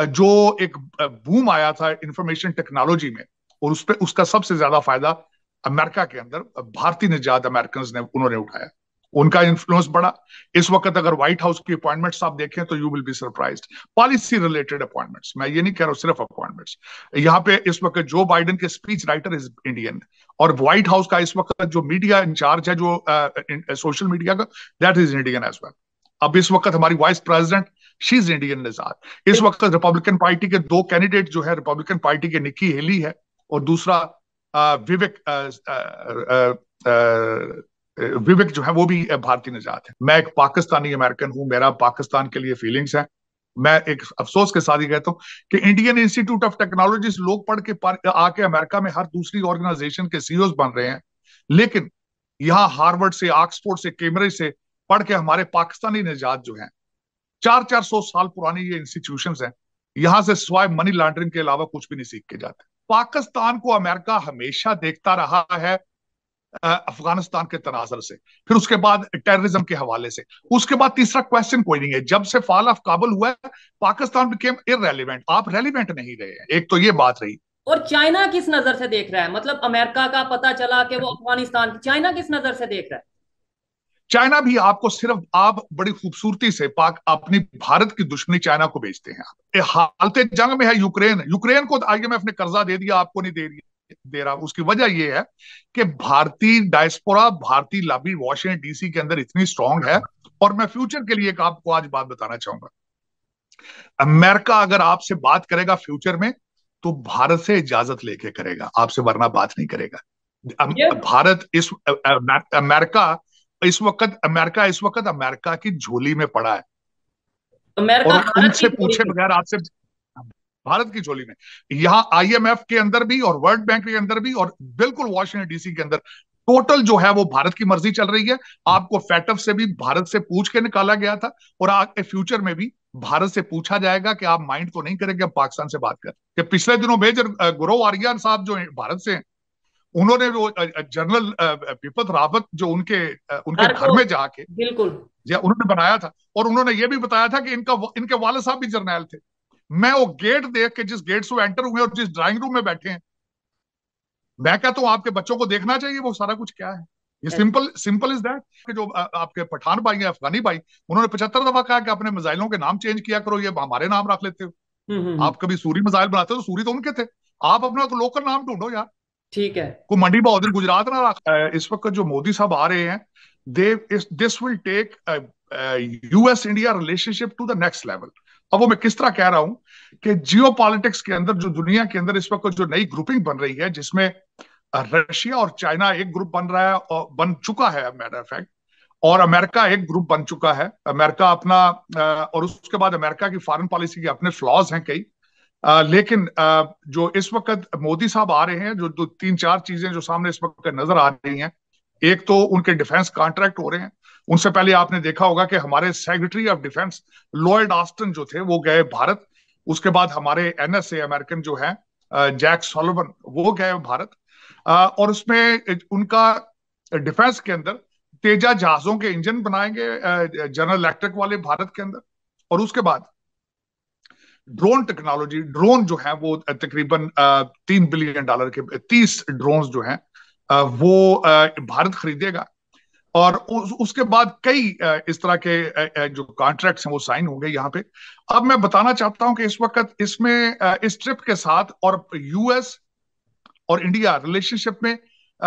जो एक बूम आया था इंफॉर्मेशन टेक्नोलॉजी में और उस पर उसका सबसे ज्यादा फायदा अमेरिका के अंदर भारतीय निजात अमेरिकन ने उन्होंने उठाया उनका इन्फ्लुएंस बढ़ा इस वक्त अगर व्हाइट हाउस की अपॉइंटमेंट्स आप देखें तो you will be surprise policy related appointments मैं ये नहीं कह रहा हूं सिर्फ अपॉइंटमेंट्स यहाँ पे इस वक्त जो बाइडेन के स्पीच राइटर इज इंडियन और व्हाइट हाउस का इस वक्त जो मीडिया इंचार्ज है जो सोशल मीडिया का that is Indian as well अब इस वक्त हमारी vice president she is Indian निजार इस वक्त रिपब्लिकन पार्टी के दो कैंडिडेट जो है रिपब्लिकन पार्टी के निक्की हेली है और दूसरा विवेक विवेक जो है वो भी भारतीय निजात है मैं एक पाकिस्तानी अमेरिकन हूं मेरा पाकिस्तान के लिए फीलिंग्स है मैं एक अफसोस के साथ ही कहता हूं कि इंडियन इंस्टीट्यूट ऑफ टेक्नोलॉजी लोग पढ़ के आके अमेरिका में हर दूसरी ऑर्गेनाइजेशन के सीईओ e बन रहे हैं लेकिन यहाँ हार्वर्ड से ऑक्सफोर्ड से कैमरे से पढ़ के हमारे पाकिस्तानी निजात जो है चार चार सौ साल पुरानी ये इंस्टीट्यूशन हैं यहां से स्वाय मनी लॉन्ड्रिंग के अलावा कुछ भी नहीं सीख के जाते पाकिस्तान को अमेरिका हमेशा देखता रहा है अफगानिस्तान के तनाजर से फिर उसके बाद टेररिज्म के हवाले से उसके बाद तीसरा क्वेश्चन कोई नहीं है जब से फॉल ऑफ काबुल हुआ है पाकिस्तान बिकेम इरेलीवेंट आप रेलिवेंट नहीं रहे एक तो ये बात रही और चाइना किस नजर से देख रहा है मतलब अमेरिका का पता चला कि वो अफगानिस्तान चाइना किस नजर से देख रहा है चाइना भी आपको सिर्फ आप बड़ी खूबसूरती से पाक अपनी भारत की दुश्मनी चाइना को बेचते हैं हालत जंग में है यूक्रेन यूक्रेन को आइए मैं अपने कर्जा दे दिया आपको नहीं दे रही दे रहा उसकी वजह यह है कि भारतीय डायस्पोरा भारतीय लॉबी वॉशिंगटन डीसी के अंदर इतनी स्ट्रांग है और मैं फ्यूचर के लिए एक आपको आज बात बताना चाहूंगा अमेरिका अगर आपसे बात करेगा फ्यूचर में तो भारत से इजाजत लेके करेगा आपसे वरना बात नहीं करेगा भारत इस अमेरिका अमेर, इस वक्त अमेरिका इस वक्त अमेरिका की झोली में पड़ा है और उनसे पूछे बगैर आपसे भारत की झोली में यहाँ आईएमएफ के अंदर भी और वर्ल्ड बैंक के अंदर भी और बिल्कुल वॉशिंगटन डीसी के अंदर टोटल जो है वो भारत की मर्जी चल रही है आपको फैटफ से भी भारत से पूछ के निकाला गया था और आगे फ्यूचर में भी भारत से पूछा जाएगा कि आप माइंड तो नहीं करेंगे पाकिस्तान से बात कर पिछले दिनों मेजर गुरु आर्यन साहब जो भारत से हैं उन्होंने वो जनरल विपत रावत जो उनके उनके घर में जाके बिल्कुल उन्होंने बनाया था और उन्होंने ये भी बताया था कि इनका इनके वाले साहब भी जर्नैल थे मैं वो गेट देख के जिस गेट से एंटर हुए और जिस ड्राइंग रूम में बैठे हैं मैं कहता हूँ तो आपके बच्चों को देखना चाहिए वो सारा कुछ क्या है ये सिंपल सिंपल इज दैट जो आपके पठान भाई हैं अफगानी भाई उन्होंने पचहत्तर दफा कहा कि अपने मिसाइलों के नाम चेंज किया करो ये हमारे नाम रख लेते हो हम्म, हम्म, हम्म। आप कभी सूरी मिसाइल बनाते हो तो सूरी तो उनके थे आप अपना लोकल तो नाम ढूंढो यार ठीक है को मंडी बहादुर गुजरात ना रखा इस वक्त जो मोदी साहब आ रहे हैं they this will take US India relationship to the next level अब वो मैं किस तरह कह रहा हूं कि जियो पॉलिटिक्स के अंदर जो दुनिया के अंदर इस वक्त जो नई ग्रुपिंग बन रही है जिसमें रशिया और चाइना एक ग्रुप बन रहा है और बन चुका है मैटर फैक्ट और अमेरिका एक ग्रुप बन चुका है अमेरिका अपना और उसके बाद अमेरिका की फॉरेन पॉलिसी के अपने फ्लॉज हैं कई आ, लेकिन आ, जो इस वक्त मोदी साहब आ रहे हैं जो दो तीन चार चीजें जो सामने इस वक्त नजर आ रही हैं एक तो उनके डिफेंस कॉन्ट्रैक्ट हो रहे हैं उनसे पहले आपने देखा होगा कि हमारे secretary of defence Lloyd Austin जो थे वो गए भारत उसके बाद हमारे एनएसए अमेरिकन जो है जैक सोलोवन वो गए भारत आ, और उसमें उनका डिफेंस के अंदर तेजा जहाजों के इंजन बनाएंगे जनरल इलेक्ट्रिक वाले भारत के अंदर और उसके बाद ड्रोन टेक्नोलॉजी ड्रोन जो है वो तकरीबन तीन बिलियन डॉलर के तीस ड्रोन जो है वो भारत खरीदेगा और उस, उसके बाद कई इस तरह के जो कॉन्ट्रैक्ट्स हैं वो साइन हो गए यहाँ पे अब मैं बताना चाहता हूं कि इस वक्त इसमें इस ट्रिप के साथ और यूएस और इंडिया रिलेशनशिप में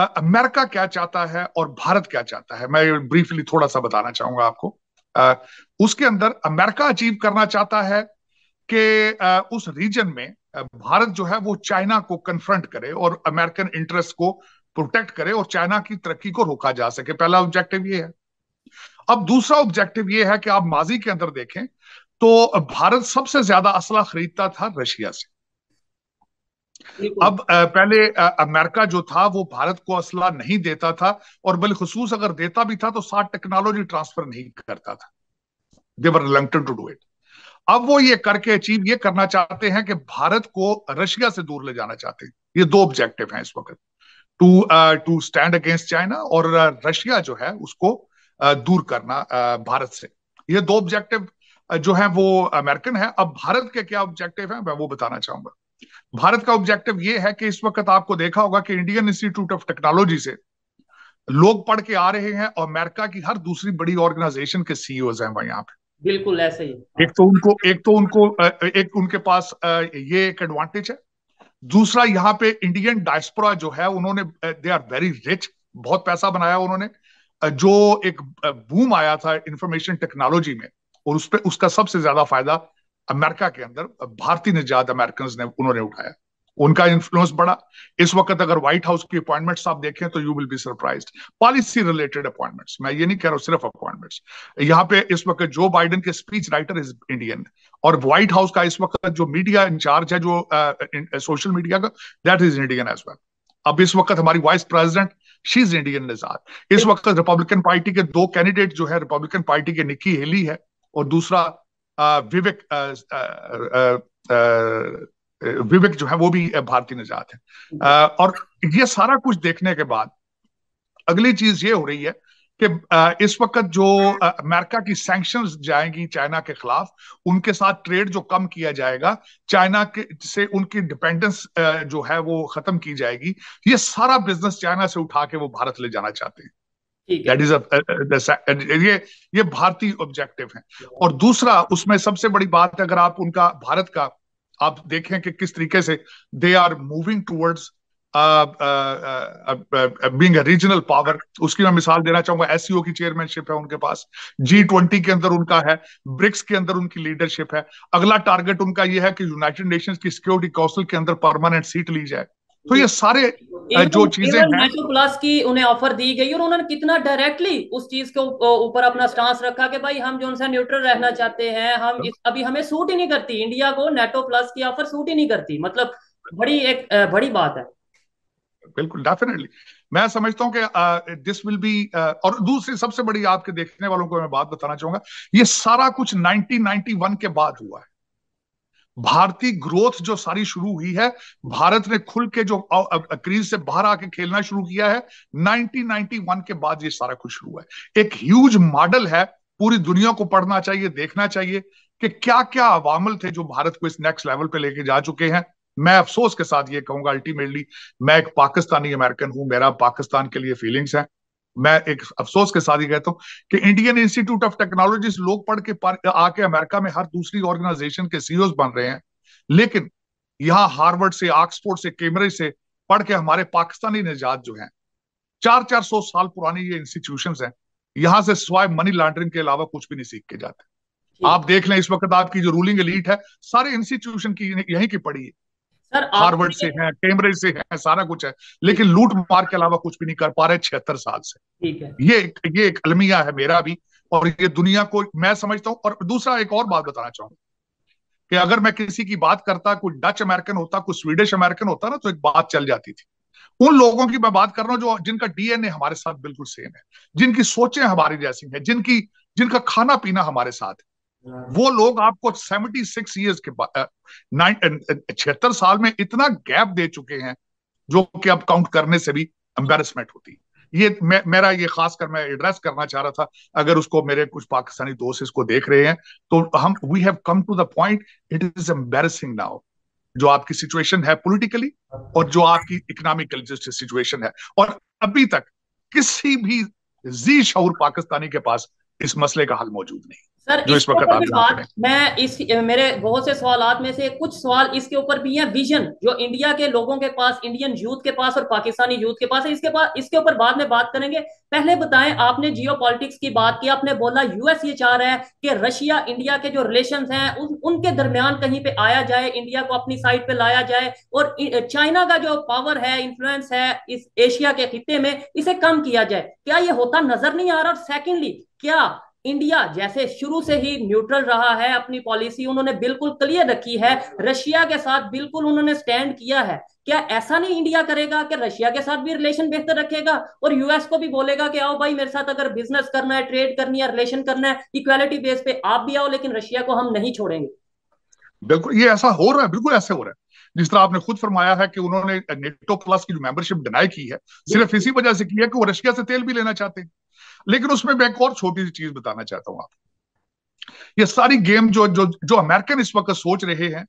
अमेरिका क्या चाहता है और भारत क्या चाहता है मैं ब्रीफली थोड़ा सा बताना चाहूंगा आपको उसके अंदर अमेरिका अचीव करना चाहता है कि उस रीजन में भारत जो है वो चाइना को कन्फ्रंट करे और अमेरिकन इंटरेस्ट को प्रोटेक्ट करे और चाइना की तरक्की को रोका जा सके पहला ऑब्जेक्टिव ये है अब दूसरा ऑब्जेक्टिव ये है कि आप माजी के अंदर देखें तो भारत सबसे ज्यादा असला खरीदता था रशिया से अब पहले अमेरिका जो था वो भारत को असला नहीं देता था और बिलखसूस अगर देता भी था तो साथ टेक्नोलॉजी ट्रांसफर नहीं करता था they were reluctant to do it अब वो ये करके अचीव ये करना चाहते हैं कि भारत को रशिया से दूर ले जाना चाहते हैं ये दो ऑब्जेक्टिव हैं इस वक्त to to stand against China और uh, रशिया जो है उसको uh, दूर करना uh, भारत से ये दो ऑब्जेक्टिव जो है वो अमेरिकन है अब भारत के क्या ऑब्जेक्टिव है मैं वो बताना चाहूंगा भारत का ऑब्जेक्टिव ये है कि इस वक्त आपको देखा होगा कि इंडियन इंस्टीट्यूट ऑफ टेक्नोलॉजी से लोग पढ़ के आ रहे हैं और अमेरिका की हर दूसरी बड़ी ऑर्गेनाइजेशन के सीईओ हैं वहां यहाँ पे बिल्कुल ऐसे ही एक तो उनको एक तो उनको एक उनके पास ये एक एडवांटेज है दूसरा यहाँ पे इंडियन डायस्पोरा जो है उन्होंने दे आर वेरी रिच बहुत पैसा बनाया उन्होंने जो एक बूम आया था इंफॉर्मेशन टेक्नोलॉजी में और उस पर उसका सबसे ज्यादा फायदा अमेरिका के अंदर भारतीय निजात अमेरिकन ने उन्होंने उठाया उनका इन्फ्लुएंस बढ़ा इस वक्त अगर व्हाइट हाउस की अपॉइंटमेंट्स आप देखें तो you will be surprise policy related appointments मैं ये नहीं कह रहा हूं सिर्फ अपॉइंटमेंट्स यहाँ पे इस वक्त जो बाइडन के स्पीच राइटर इज इंडियन और व्हाइट हाउस का इस वक्त जो मीडिया इंचार्ज है जो सोशल uh, मीडिया uh, का that is Indian as well अब इस वक्त हमारी vice president she is Indian निजार इस वक्त रिपब्लिकन पार्टी के दो कैंडिडेट जो है रिपब्लिकन पार्टी के निक्की हेली है और दूसरा विवेक uh, विवेक जो है वो भी भारतीय निजात है और ये सारा कुछ देखने के बाद अगली चीज ये हो रही है कि इस वक्त जो अमेरिका की सैंक्शन जाएंगी चाइना के खिलाफ उनके साथ ट्रेड जो कम किया जाएगा चाइना के से उनकी डिपेंडेंस जो है वो खत्म की जाएगी ये सारा बिजनेस चाइना से उठा के वो भारत ले जाना चाहते हैं ये ये भारतीय ऑब्जेक्टिव है और दूसरा उसमें सबसे बड़ी बात अगर आप उनका भारत का आप देखें कि किस तरीके से they are moving towards being regional power उसकी मैं मिसाल देना चाहूंगा एस e की चेयरमैनशिप है उनके पास जी ट्वेंटी के अंदर उनका है ब्रिक्स के अंदर उनकी लीडरशिप है अगला टारगेट उनका यह है कि यूनाइटेड नेशंस की सिक्योरिटी काउंसिल के अंदर परमानेंट सीट ली जाए तो ये सारे जो तो चीजें मेट्रो प्लस की उन्हें ऑफर दी गई और उन्होंने कितना डायरेक्टली उस चीज के ऊपर अपना स्टांस रखा कि भाई हम जो उनसे न्यूट्रल रहना चाहते हैं हम तो इस, अभी हमें सूट ही नहीं करती इंडिया को नेटो प्लस की ऑफर सूट ही नहीं करती मतलब बड़ी एक बड़ी बात है बिल्कुल डेफिनेटली मैं समझता हूं कि दिस विल बी और दूसरी सबसे बड़ी आपके देखने वालों को मैं बात बताना चाहूंगा ये सारा कुछ 1991 के बाद हुआ है भारतीय ग्रोथ जो सारी शुरू हुई है भारत ने खुल के जो क्रीज से बाहर आके खेलना शुरू किया है 1991 के बाद ये सारा कुछ शुरू हुआ है एक ह्यूज मॉडल है पूरी दुनिया को पढ़ना चाहिए देखना चाहिए कि क्या क्या अवामल थे जो भारत को इस नेक्स्ट लेवल पे लेके जा चुके हैं मैं अफसोस के साथ ये कहूंगा अल्टीमेटली मैं एक पाकिस्तानी अमेरिकन हूं मेरा पाकिस्तान के लिए फीलिंग्स हैं मैं एक अफसोस के साथ ही कहता हूँ कि इंडियन इंस्टीट्यूट ऑफ टेक्नोलॉजी लोग पढ़ के आके अमेरिका में हर दूसरी ऑर्गेनाइजेशन के सीईओ e बन रहे हैं लेकिन यहाँ हार्वर्ड से ऑक्सफोर्ड से कैमरे से पढ़ के हमारे पाकिस्तानी निजात जो है चार चार सौ साल पुरानी ये इंस्टीट्यूशन हैं यहाँ से स्वाय मनी लॉन्ड्रिंग के अलावा कुछ भी नहीं सीख के जाते आप देख लें इस वक्त आपकी जो रूलिंग लीड है सारे इंस्टीट्यूशन की यहीं की पड़ी है हार्वर्ड से है कैम्ब्रिज से है सारा कुछ है लेकिन लूट मार के अलावा कुछ भी नहीं कर पा रहे छिहत्तर साल से ये ये एक अलमिया है मेरा भी और ये दुनिया को मैं समझता हूँ और दूसरा एक और बात बताना चाहूंगा कि अगर मैं किसी की बात करता कोई डच अमेरिकन होता कोई स्वीडिश अमेरिकन होता ना तो एक बात चल जाती थी उन लोगों की मैं बात कर रहा हूँ जो जिनका डीएनए हमारे साथ बिल्कुल सेम है जिनकी सोचें हमारी जैसी है जिनकी जिनका खाना पीना हमारे साथ है वो लोग आपको सेवेंटी सिक्स ईयर्स के बाद छिहत्तर साल में इतना गैप दे चुके हैं जो कि अब काउंट करने से भी एम्बेरसमेंट होती ये मे, मेरा ये कर मैं एड्रेस करना चाह रहा था अगर उसको मेरे कुछ पाकिस्तानी दोस्त इसको देख रहे हैं तो हम we have come to the point it is embarrassing now जो आपकी सिचुएशन है पोलिटिकली और जो आपकी इकोनॉमिकल सिचुएशन है और अभी तक किसी भी जी शहूर पाकिस्तानी के पास इस मसले का हल मौजूद नहीं सर जो इस वक्त आप बात मैं इस मेरे बहुत से सवाल में से कुछ सवाल इसके ऊपर भी हैं विजन जो इंडिया के लोगों के पास इंडियन यूथ के पास और पाकिस्तानी यूथ के पास है इसके पास इसके ऊपर बाद में बात करेंगे पहले बताएं आपने जियो पॉलिटिक्स की बात की आपने बोला यूएस ये चाह रहा है कि रशिया इंडिया के जो रिलेशन हैं उन, उनके दरमियान कहीं पे आया जाए इंडिया को अपनी साइड पे लाया जाए और चाइना का जो पावर है इन्फ्लुएंस है इस एशिया के खत्े में इसे कम किया जाए क्या ये होता नजर नहीं आ रहा और सेकेंडली क्या इंडिया जैसे शुरू से ही न्यूट्रल रहा है अपनी पॉलिसी उन्होंने बिल्कुल क्लियर रखी है रशिया के साथ बिल्कुल उन्होंने स्टैंड किया है क्या ऐसा नहीं इंडिया करेगा कि रशिया के साथ भी रिलेशन बेहतर रखेगा और यूएस को भी बोलेगा कि आओ भाई मेरे साथ अगर बिजनेस करना है ट्रेड करनी है रिलेशन करना है इक्वालिटी बेस पे आप भी आओ लेकिन रशिया को हम नहीं छोड़ेंगे बिल्कुल ये ऐसा हो रहा है बिल्कुल ऐसे हो रहा है जिस तरह आपने खुद फरमाया है कि उन्होंने नेटो प्लस की जो मेंबरशिप डिनाई की है सिर्फ इसी वजह से किया कि वो रशिया से तेल भी लेना चाहते हैं लेकिन उसमें मैं एक और छोटी सी चीज बताना चाहता हूँ आपको ये सारी गेम जो जो जो अमेरिकन इस वक्त सोच रहे हैं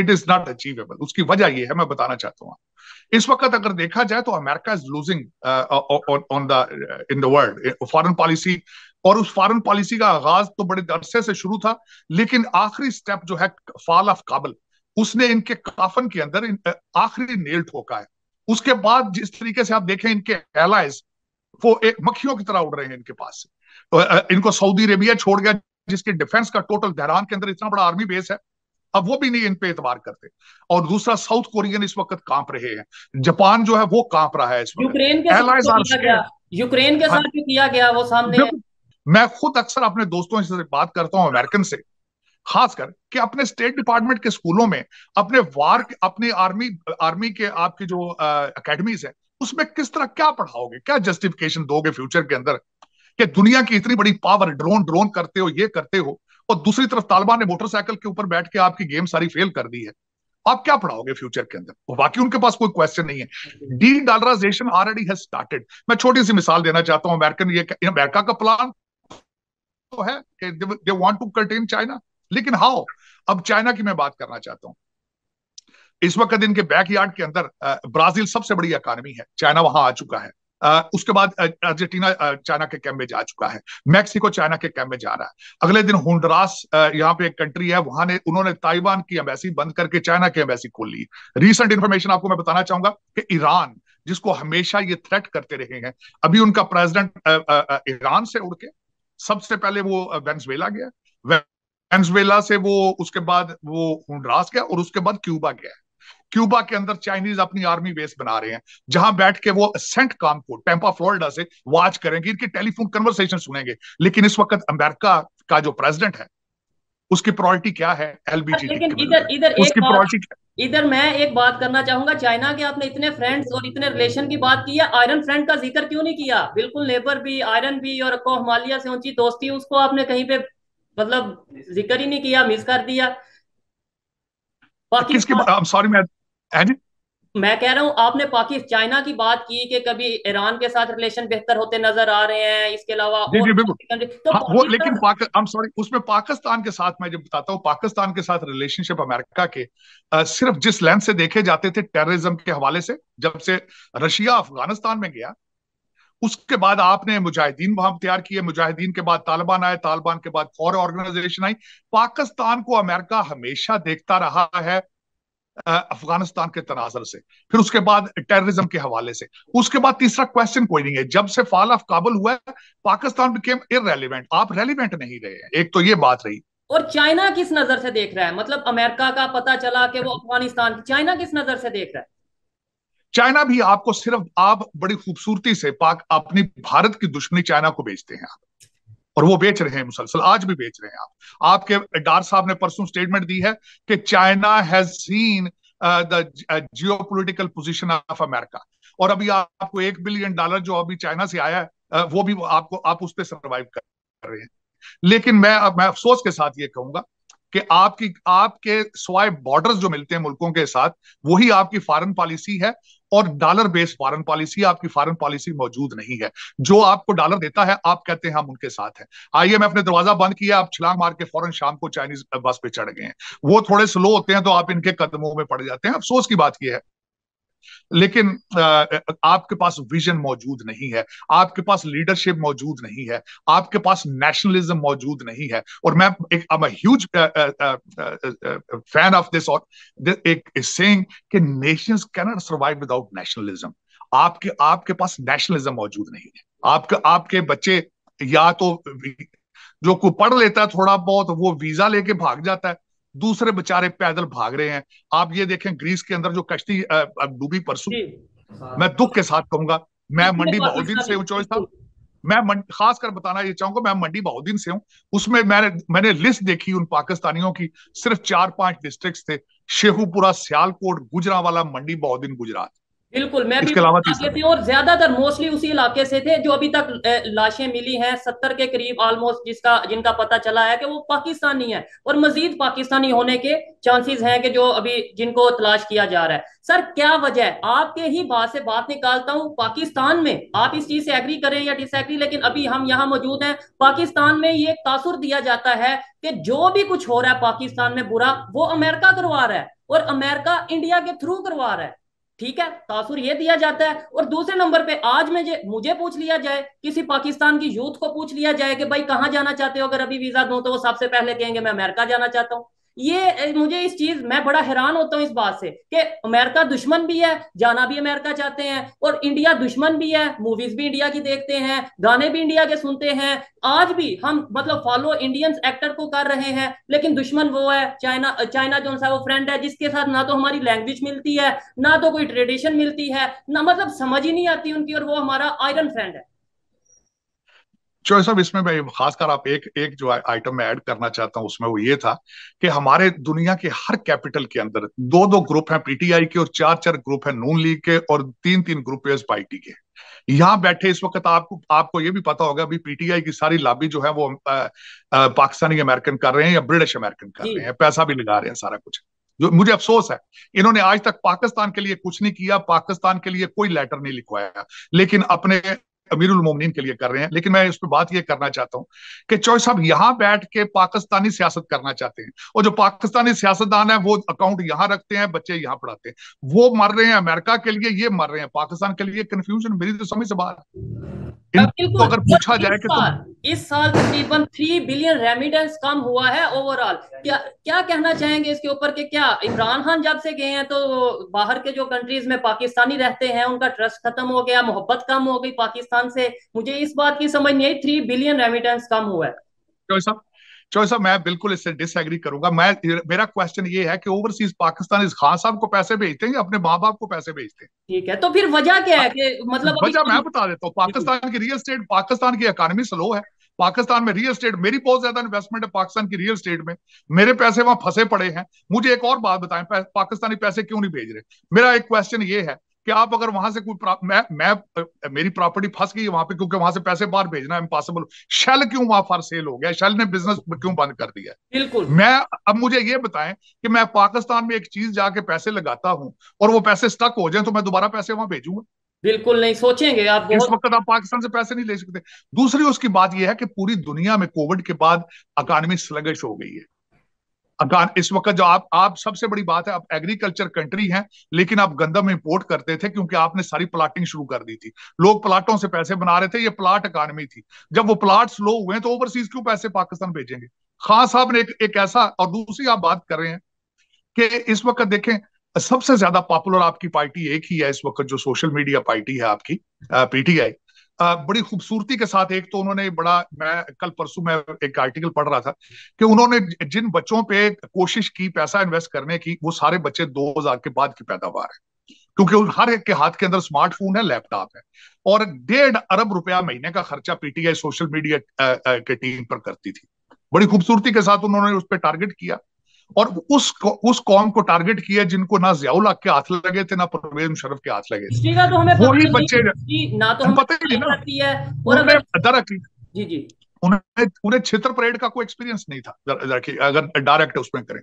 इट इज नॉट अचीवेबल उसकी वजह ये है मैं बताना चाहता हूं इस वक्त अगर देखा जाए तो America is losing on the in the world foreign policy और उस फॉरेन पॉलिसी का आगाज तो बड़े अरसे से शुरू था लेकिन आखिरी स्टेप जो है फॉल ऑफ काबल उसने इनके काफन के अंदर uh, आखिरी नेल ठोका है उसके बाद जिस तरीके से आप देखें इनके एलाइज वो एक मक्खियों की तरह उड़ रहे हैं इनके पास से तो, इनको सऊदी अरेबिया छोड़ गया जिसके डिफेंस का टोटल दहरान के अंदर इतना बड़ा आर्मी बेस है अब वो भी नहीं इन पे एतबार करते और दूसरा साउथ कोरियन इस वक्त कांप रहे हैं जापान जो है वो कांप रहा है यूक्रेन के साथ यूक्रेन के साथ हाँ। किया गया वो सामने मैं खुद अक्सर अपने दोस्तों से बात करता हूँ अमेरिकन से खासकर कि अपने स्टेट डिपार्टमेंट के स्कूलों में अपने वार अपने आर्मी आर्मी के आपके जो अकेडमीज हैं उसमें किस तरह क्या पढ़ाओगे क्या जस्टिफिकेशन दोगे फ्यूचर के अंदर कि दुनिया की इतनी बड़ी पावर ड्रोन ड्रोन करते हो ये करते हो और दूसरी तरफ तालिबान ने मोटरसाइकिल के ऊपर बैठ के आपकी गेम सारी फेल कर दी है आप क्या पढ़ाओगे फ्यूचर के अंदर बाकी उनके पास कोई क्वेश्चन नहीं है dedollarisation already has started मैं छोटी सी मिसाल देना चाहता हूं अमेरिकन ये अमेरिका का प्लान तो है कि they want to contain China लेकिन हाउ अब चाइना की मैं बात करना चाहता हूं इस वक्त इनके बैकयार्ड के अंदर ब्राजील सबसे बड़ी इकानमी है चाइना वहां आ चुका है उसके बाद अर्जेंटीना चाइना के कैंप में जा चुका है मैक्सिको चाइना के कैंप में जा रहा है अगले दिन होंडरास यहाँ पे एक कंट्री है वहां ने उन्होंने ताइवान की एम्बेसी बंद करके चाइना की एम्बेसी खोल ली रिसेंट इन्फॉर्मेशन आपको मैं बताना चाहूंगा कि ईरान जिसको हमेशा ये थ्रेट करते रहे हैं अभी उनका प्रेसिडेंट ईरान से उड़ के सबसे पहले वो वेन्सवेला गया वेन्सवेला से वो उसके बाद वो होंडरास गया और उसके बाद क्यूबा गया क्यूबा के अंदर चाइनीज अपनी आर्मी बेस बना रहे हैं जहां बैठ के वो सेंट काम को टेम्पा फ्लोरिडा से वॉच करेंगे इनके टेलीफोन कन्वर्सेशन सुनेंगे लेकिन इस वक्त अमेरिका का जो प्रेसिडेंट है उसकी प्रायोरिटी क्या है एलबीटी लेकिन इधर इधर उसकी प्रायोरिटी इधर मैं एक बात करना चाहूंगा चाइना के आपने इतने फ्रेंड्स और इतने रिलेशन की बात की है आयरन फ्रेंड का जिक्र क्यों नहीं किया बिल्कुल लेबर भी आयरन भी और को कोहमालिया से ऊंची दोस्ती उसको आपने कहीं पे मतलब जिक्र ही नहीं किया मिस कर दिया बाकी किसकी सॉरी मैं मैं कह रहा हूँ आपने पाकिस्तान चाइना की बात की कि कभी ईरान के साथ रिलेशन बेहतर होते नजर आ रहे हैं इसके अलावा जी जी बिल्कुल तो हाँ, वो लेकिन पाक सॉरी उसमें पाकिस्तान के साथ मैं जब बताता हूँ पाकिस्तान के साथ रिलेशनशिप अमेरिका के आ, सिर्फ जिस लेंस से देखे जाते थे टेररिज्म के हवाले से जब से रशिया अफगानिस्तान में गया उसके बाद आपने मुजाहिदीन वहां तैयार किए मुजाहिदीन के बाद तालिबान आए तालिबान के बाद फॉर ऑर्गेनाइजेशन आई पाकिस्तान को अमेरिका हमेशा देखता रहा है अफगानिस्तान के तनाजर से फिर उसके बाद टेररिज्म के हवाले से उसके बाद तीसरा क्वेश्चन कोई नहीं है जब से फॉल ऑफ काबुल हुआ है पाकिस्तान बिकेम इरेलीवेंट आप रेलिवेंट नहीं रहे हैं एक तो ये बात रही और चाइना किस नजर से देख रहा है मतलब अमेरिका का पता चला कि वो अफगानिस्तान चाइना किस नजर से देख रहा है चाइना भी आपको सिर्फ आप बड़ी खूबसूरती से पाक अपनी भारत की दुश्मनी चाइना को बेचते हैं आप और वो बेच रहे हैं मुसलसल आज भी बेच रहे हैं आप आपके डार साहब ने परसों स्टेटमेंट दी है कि China has seen the geopolitical position of America और अभी आपको एक बिलियन डॉलर जो अभी चाइना से आया है uh, वो भी आपको आप उस पर सर्वाइव कर रहे हैं लेकिन मैं अब मैं अफसोस के साथ ये कहूंगा कि आपकी आपके स्वाय बॉर्डर्स जो मिलते हैं मुल्कों के साथ वही आपकी फॉरेन पॉलिसी है और डॉलर बेस्ड फॉरन पॉलिसी आपकी फॉरन पॉलिसी मौजूद नहीं है जो आपको डॉलर देता है आप कहते हैं हम उनके साथ हैं आइए मैं अपने दरवाजा बंद किया आप छलांग मार के फौरन शाम को चाइनीज बस पे चढ़ गए हैं वो थोड़े स्लो होते हैं तो आप इनके कदमों में पड़ जाते हैं अफसोस की बात यह है लेकिन आपके पास विजन मौजूद नहीं है आपके पास लीडरशिप मौजूद नहीं है आपके पास नेशनलिज्म मौजूद नहीं है और मैं एक ह्यूज फैन ऑफ दिस और एक सेइंग कि nations can not survive without nationalism आपके आपके पास नेशनलिज्म मौजूद नहीं है आपके आपके बच्चे या तो जो को पढ़ लेता है थोड़ा बहुत वो वीजा लेके भाग जाता है दूसरे बेचारे पैदल भाग रहे हैं आप ये देखें ग्रीस के अंदर जो कश्ती डूबी परसों मैं दुख के साथ कहूंगा मैं मंडी बहुदीन से हूँ साल मैं खासकर बताना ये चाहूंगा मैं मंडी बहुद्दीन से हूँ उसमें मैंने मैंने लिस्ट देखी उन पाकिस्तानियों की सिर्फ चार पांच डिस्ट्रिक्ट थे शेखुपुरा सियालकोट गुजरा वाला मंडी बहुद्दीन गुजरात बिल्कुल मैं भी इलाके थे और ज्यादातर मोस्टली उसी इलाके से थे जो अभी तक लाशें मिली हैं सत्तर के करीब ऑलमोस्ट जिसका जिनका पता चला है कि वो पाकिस्तानी है और मजीद पाकिस्तानी होने के चांसेस हैं कि जो अभी जिनको तलाश किया जा रहा है सर क्या वजह है आपके ही बात से बात निकालता हूँ पाकिस्तान में आप इस चीज से एग्री करें या डिसएग्री लेकिन अभी हम यहाँ मौजूद हैं पाकिस्तान में ये तासुर दिया जाता है कि जो भी कुछ हो रहा है पाकिस्तान में बुरा वो अमेरिका करवा रहा है और अमेरिका इंडिया के थ्रू करवा रहा है ठीक है तासुर ये दिया जाता है और दूसरे नंबर पे आज जे, मुझे पूछ लिया जाए किसी पाकिस्तान की यूथ को पूछ लिया जाए कि भाई कहाँ जाना चाहते हो अगर अभी वीजा दो तो वो सबसे पहले कहेंगे मैं अमेरिका जाना चाहता हूँ ये मुझे इस चीज मैं बड़ा हैरान होता हूँ इस बात से कि अमेरिका दुश्मन भी है जाना भी अमेरिका चाहते हैं और इंडिया दुश्मन भी है मूवीज भी इंडिया की देखते हैं गाने भी इंडिया के सुनते हैं आज भी हम मतलब फॉलो इंडियंस एक्टर को कर रहे हैं लेकिन दुश्मन वो है चाइना चाइना जो सा वो फ्रेंड है जिसके साथ ना तो हमारी लैंग्वेज मिलती है ना तो कोई ट्रेडिशन मिलती है ना मतलब समझ ही नहीं आती उनकी और वो हमारा आयरन फ्रेंड है चोर साहब इसमें मैं खासकर आप एक एक जो आइटम में ऐड करना चाहता हूं उसमें वो ये था कि हमारे दुनिया के हर कैपिटल के अंदर दो दो ग्रुप हैं पीटीआई के और चार चार ग्रुप हैं नून लीग के और तीन तीन ग्रुप है एसपाईटी के यहाँ बैठे इस वक्त आपको आपको ये भी पता होगा अभी पीटीआई की सारी लाबी जो है वो पाकिस्तानी अमेरिकन कर रहे हैं या ब्रिटिश अमेरिकन कर रहे हैं पैसा भी लगा रहे हैं सारा कुछ जो मुझे अफसोस है इन्होंने आज तक पाकिस्तान के लिए कुछ नहीं किया पाकिस्तान के लिए कोई लेटर नहीं लिखवाया लेकिन अपने अमीरुल मोमिन के लिए कर रहे हैं लेकिन मैं इस पर बात ये करना चाहता हूँ कि चौधरी साहब यहाँ बैठ के पाकिस्तानी सियासत करना चाहते हैं और जो पाकिस्तानी सियासतदान है वो अकाउंट यहाँ रखते हैं बच्चे यहाँ पढ़ाते हैं वो मर रहे हैं अमेरिका के लिए ये मर रहे हैं पाकिस्तान के लिए कन्फ्यूजन मेरी तो समझ से बाहर इनको अगर पूछा जाए कि तुम इस साल तकरीबन थ्री बिलियन रेमिटेंस कम हुआ है ओवरऑल क्या क्या कहना चाहेंगे इसके ऊपर कि क्या इमरान खान जब से गए हैं तो बाहर के जो कंट्रीज में पाकिस्तानी रहते हैं उनका ट्रस्ट खत्म हो गया मोहब्बत कम हो गई पाकिस्तान से मुझे इस बात की समझ नहीं आई थ्री बिलियन रेमिटेंस कम हुआ है चौहान साहब मैं बिल्कुल इससे डिसएग्री करूंगा मैं मेरा क्वेश्चन ये है कि ओवरसीज पाकिस्तान इस खान साहब को पैसे भेजते हैं अपने माँ बाप को पैसे भेजते हैं ठीक है तो फिर वजह क्या है कि मतलब वजह मैं बता देता हूँ पाकिस्तान की रियल स्टेट पाकिस्तान की इकानमी स्लो है पाकिस्तान में रियल स्टेट मेरी बहुत ज्यादा इन्वेस्टमेंट है पाकिस्तान की रियल स्टेट में मेरे पैसे वहां फंसे पड़े हैं मुझे एक और बात बताएं पाकिस्तानी पैसे क्यों नहीं भेज रहे मेरा एक क्वेश्चन ये है कि आप अगर वहां से कोई मैं मैं मेरी प्रॉपर्टी फंस गई वहां पे क्योंकि वहां से पैसे बाहर भेजना इम्पॉसिबल शेल क्यों वहां फॉर सेल हो गया शेल ने बिजनेस क्यों बंद कर दिया बिल्कुल मैं अब मुझे ये बताएं कि मैं पाकिस्तान में एक चीज जाके पैसे लगाता हूँ और वो पैसे स्टक हो जाए तो मैं दोबारा पैसे वहां भेजूंगा बिल्कुल नहीं सोचेंगे आप इस वक्त आप पाकिस्तान से पैसे नहीं ले सकते दूसरी उसकी बात यह है कि पूरी दुनिया में कोविड के बाद अकानमी स्लगश हो गई है इस वक्त जो आप आप सबसे बड़ी बात है आप एग्रीकल्चर कंट्री हैं लेकिन आप गंदम इंपोर्ट करते थे क्योंकि आपने सारी प्लाटिंग शुरू कर दी थी लोग प्लाटों से पैसे बना रहे थे ये प्लाट इकानमी थी जब वो प्लाट स्लो हुए तो ओवरसीज क्यों पैसे पाकिस्तान भेजेंगे खान साहब ने एक, एक ऐसा और दूसरी आप बात कर रहे हैं कि इस वक्त देखें सबसे ज्यादा पॉपुलर आपकी पार्टी एक ही है इस वक्त जो सोशल मीडिया पार्टी है आपकी पीटीआई बड़ी खूबसूरती के साथ एक तो उन्होंने बड़ा मैं कल परसों मैं एक आर्टिकल पढ़ रहा था कि उन्होंने जिन बच्चों पे कोशिश की पैसा इन्वेस्ट करने की वो सारे बच्चे 2000 के बाद की पैदावार है क्योंकि उन हर एक के हाथ के अंदर स्मार्टफोन है लैपटॉप है और डेढ़ अरब रुपया महीने का खर्चा पीटीआई सोशल मीडिया के टीम पर करती थी बड़ी खूबसूरती के साथ उन्होंने उस पर टारगेट किया और उस उस कॉम को टारगेट किया जिनको ना जियाउल हक के हाथ लगे थे ना परवेज मुशरफ के हाथ लगे थे तो हमें वही बच्चे ना तो पता ही उन्हें उन्हें क्षेत्र परेड का कोई एक्सपीरियंस नहीं था अगर डायरेक्ट उसमें करें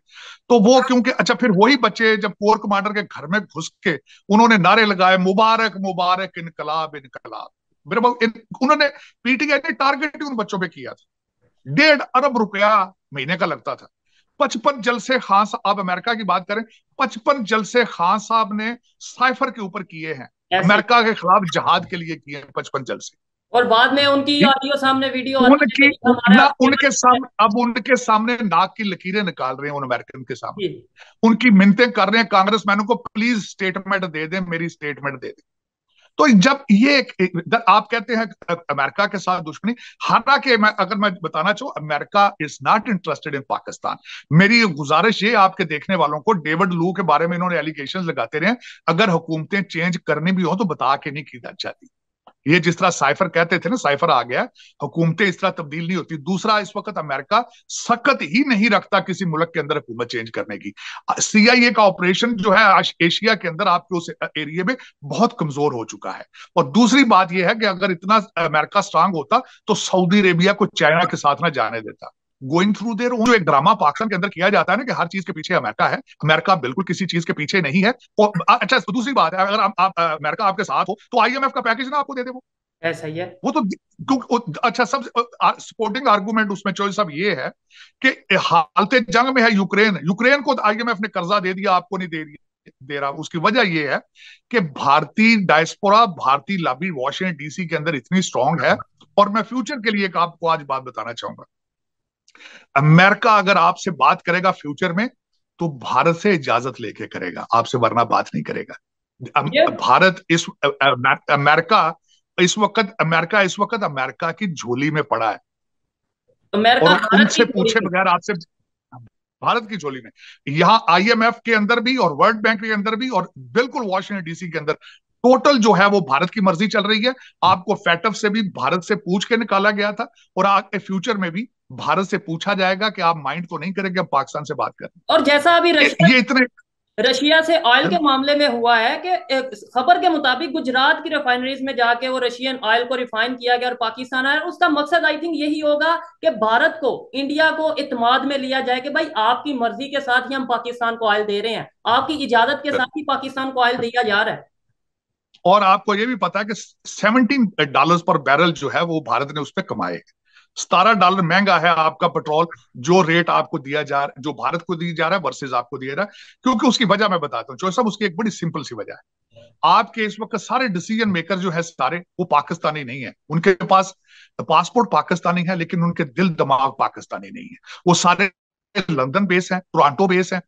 तो वो क्योंकि अच्छा फिर वही बच्चे जब कोर कमांडर के घर में घुस के उन्होंने नारे लगाए मुबारक मुबारक इनकलाब इनकलाब मेरे उन्होंने पीटीआई ने टारगेट उन बच्चों पे किया था डेढ़ अरब रुपया महीने का लगता था पचपन जलसे खान साहब अमेरिका की बात करें पचपन जलसे खान साहब ने साइफर के ऊपर किए हैं अमेरिका के खिलाफ जहाद के लिए किए हैं पचपन जलसे और बाद में उनकी ऑडियो सामने वीडियो उनकी ना उनके सामने अब उनके सामने नाक की लकीरें निकाल रहे हैं उन अमेरिकन के सामने उनकी मिनते कर रहे हैं कांग्रेस मैनों को प्लीज स्टेटमेंट दे दें मेरी स्टेटमेंट दे दें तो जब ये एक, आप कहते हैं अमेरिका के साथ दुश्मनी हालांकि अगर मैं बताना चाहूं America is not interested in Pakistan मेरी गुजारिश ये आपके देखने वालों को डेविड लू के बारे में इन्होंने एलिगेशन लगाते रहे अगर हुकूमतें चेंज करनी भी हो तो बता के नहीं की जाती ये जिस तरह साइफर कहते थे ना साइफर आ गया हुकूमतें इस तरह तब्दील नहीं होती दूसरा इस वक्त अमेरिका सख्त ही नहीं रखता किसी मुल्क के अंदर हुकूमत चेंज करने की सीआईए का ऑपरेशन जो है एशिया के अंदर आपके उस एरिया में बहुत कमजोर हो चुका है और दूसरी बात यह है कि अगर इतना अमेरिका स्ट्रांग होता तो सऊदी अरेबिया को चाइना के साथ ना जाने देता गोइंग थ्रू देर ओन जो एक ड्रामा पाकिस्तान के अंदर किया जाता है ना कि हर चीज के पीछे अमेरिका है अमेरिका बिल्कुल किसी चीज के पीछे नहीं है और अच्छा दूसरी बात है अगर आप, अमेरिका आपके साथ हो तो आईएमएफ का पैकेज ना आपको दे दे वो ऐसा ही है वो तो अच्छा सब सपोर्टिंग आर्गूमेंट उसमें चोरी सब ये है कि हालत जंग में है यूक्रेन यूक्रेन को आईएमएफ ने कर्जा दे दिया आपको नहीं दे दिया दे रहा उसकी वजह यह है कि भारतीय डायस्पोरा भारतीय लॉबी वॉशिंगटन डीसी के अंदर इतनी स्ट्रांग है और मैं फ्यूचर के लिए एक आपको आज बात बताना चाहूंगा अमेरिका अगर आपसे बात करेगा फ्यूचर में तो भारत से इजाजत लेके करेगा आपसे वरना बात नहीं करेगा भारत इस अमेरिका इस वक्त अमेरिका इस वक्त अमेरिका की झोली में पड़ा है अमेरिका और उनसे पूछे बगैर आपसे भारत की झोली में यहाँ आईएमएफ के अंदर भी और वर्ल्ड बैंक के अंदर भी और बिल्कुल वॉशिंगटन डीसी के अंदर टोटल जो है वो भारत की मर्जी चल रही है आपको फैटफ से भी भारत से पूछ के निकाला गया था और आगे फ्यूचर में भी भारत से पूछा जाएगा कि आप माइंड तो नहीं करेंगे पाकिस्तान से बात करें और जैसा अभी ये इतने रशिया से ऑयल के मामले में हुआ है कि खबर के मुताबिक गुजरात की रिफाइनरीज में जाके वो रशियन ऑयल को रिफाइन किया गया और पाकिस्तान आया उसका मकसद आई थिंक यही होगा कि भारत को इंडिया को इतमाद में लिया जाए कि भाई आपकी मर्जी के साथ ही हम पाकिस्तान को ऑयल दे रहे हैं आपकी इजाजत के साथ ही पाकिस्तान को ऑयल दिया जा रहा है और आपको ये भी पता है कि सेवनटीन डॉलर पर बैरल जो है वो भारत ने उस पर कमाए हैं सतारह डॉलर महंगा है आपका पेट्रोल जो रेट आपको दिया जा रहा है जो भारत को दिया जा रहा है वर्सेज आपको दिया जा रहा है क्योंकि उसकी वजह मैं बताता हूँ चौधरी साहब उसकी एक बड़ी सिंपल सी वजह है आपके इस वक्त सारे डिसीजन मेकर जो है सारे वो पाकिस्तानी नहीं है उनके पास पासपोर्ट पाकिस्तानी है लेकिन उनके दिल दिमाग पाकिस्तानी नहीं है वो सारे लंदन बेस है टोरंटो बेस है